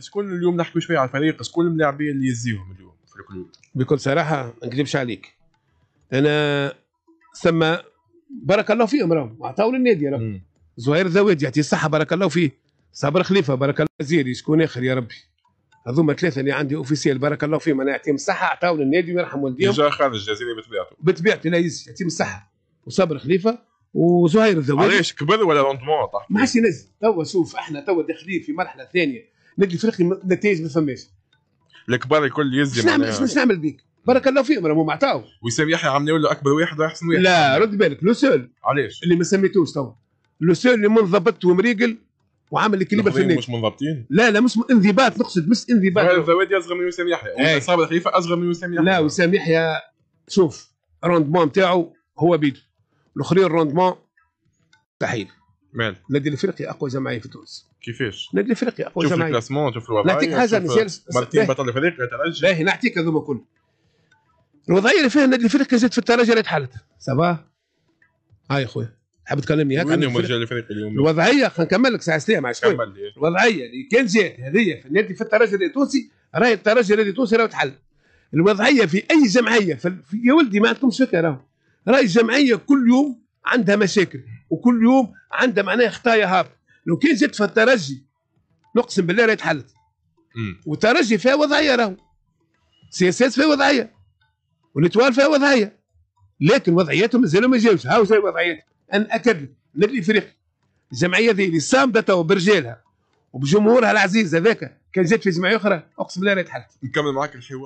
شكون اليوم نحكي شويه على الفريق شكون الملاعبين اللي يزيهم اليوم في اليوم بكل صراحه ما نكذبش عليك انا ثم بارك الله فيهم راهم عطاو للنادي راهم زهير الذواد يعطيه الصحه بارك الله فيه صابر خليفه بارك الله زيري شكون اخر يا ربي هذوما ثلاثه اللي عندي اوفيسيال بارك الله فيهم انا يعطيهم الصحه عطاو للنادي ويرحم والديهم جا خارج الجزيره بطبيعته بطبيعته لا يزيد يعطيهم الصحه وصابر خليفه وزهير الذواد علاش كبر ولا روندمون طاح ما عادش ينزل توا شوف احنا توا داخلين في مرحله ثانيه نادي فريقي نتائج ما فماش الكبار الكل يزي نعمل شنو نعمل بيك بارك الله فيهم راهم معطاو وسام يحيى عم يقول له اكبر واحد احسن واحد لا رد بالك لو سول علاش اللي ما سميتوش تو لو سول اللي منضبط ومريقل وعامل الكليبه في مش منضبطين لا لا مش انضباط نقصد مش انضباط الزوادي اصغر من وسام يحيى إيه. صابر الخليفه اصغر من وسام يحيى لا وسام يحيى شوف روندمون نتاعو هو بيدو الاخرين روندمون مستحيل مال نادي الافريقي اقوى جمعيه في تونس كيفاش؟ نادي الافريقي اقوى جمعيه شوف الكلاسمون شوف الوضعيه نعطيك حاجه مثال مرتين بطل افريقيا ترجي باهي نعطيك هذوما كل الوضعيه اللي فيها النادي الافريقي زاد في الترجي اللي تحلت سافا هاي خويا حاب تكلمني هكا وين مرجع الافريقي اليوم الوضعيه خلينا نكمل لك ساعه سليه معلش الوضعيه اللي كان جات هذه في النادي في الترجي التونسي راهي الترجي التونسي راهو تحل الوضعيه في اي جمعيه في يا ولدي ما عندكمش فكره راهو راهي الجمعيه كل يوم عندها مشاكل وكل يوم عندها معناها خطايا هاب لو كان زدت في الترجي نقسم بالله راهي تحلت والترجي فيها وضعيه راهو سي اس اس فيها وضعيه والاتوال فيها وضعيه لكن وضعياتهم مازالوا ما جاوش هاو جاي وضعيات انا اكد لك نادي افريقيا الجمعيه ذي اللي صامده تو برجالها وبجمهورها العزيز هذاك كان جات في جمعيه اخرى اقسم بالله راهي تحلت نكمل معاك الحوار